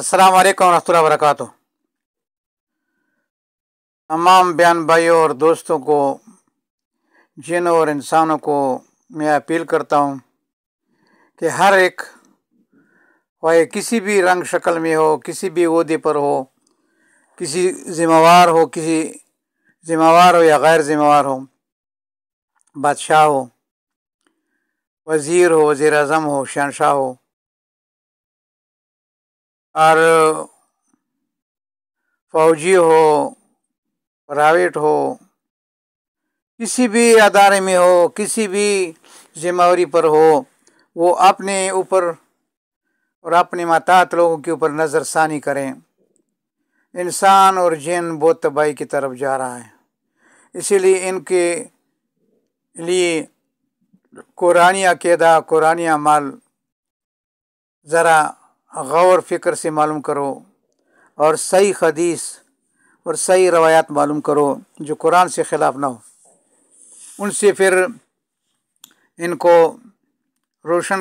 السلام علیکم ورحمۃ اللہ وبرکاتہ تمام بیان بھائیوں اور دوستوں کو جنوں اور انسانوں کو میں اپیل کرتا ہوں کہ ہر ایک وہ کسی بھی رنگ شکل میں ہو کسی بھی عہدے پر ہو کسی ذمہ وار ہو کسی ذمہ وار ہو یا غیر ذمہ وار ہو بادشاہ ہو وزیر ہو وزیر اعظم ہو شہنشاہ ہو اور فوجی ہو پرائیویٹ ہو کسی بھی ادارے میں ہو کسی بھی ذمہ واری پر ہو وہ اپنے اوپر اور اپنے ماتحت لوگوں کے اوپر نظر ثانی کریں انسان اور جن بہت تباہی کی طرف جا رہا ہے اسی لیے ان کے لیے قرآن عقیدہ قرآن عمل ذرا غور فکر سے معلوم کرو اور صحیح خدیث اور صحیح روایات معلوم کرو جو قرآن سے خلاف نہ ہو ان سے پھر ان کو روشن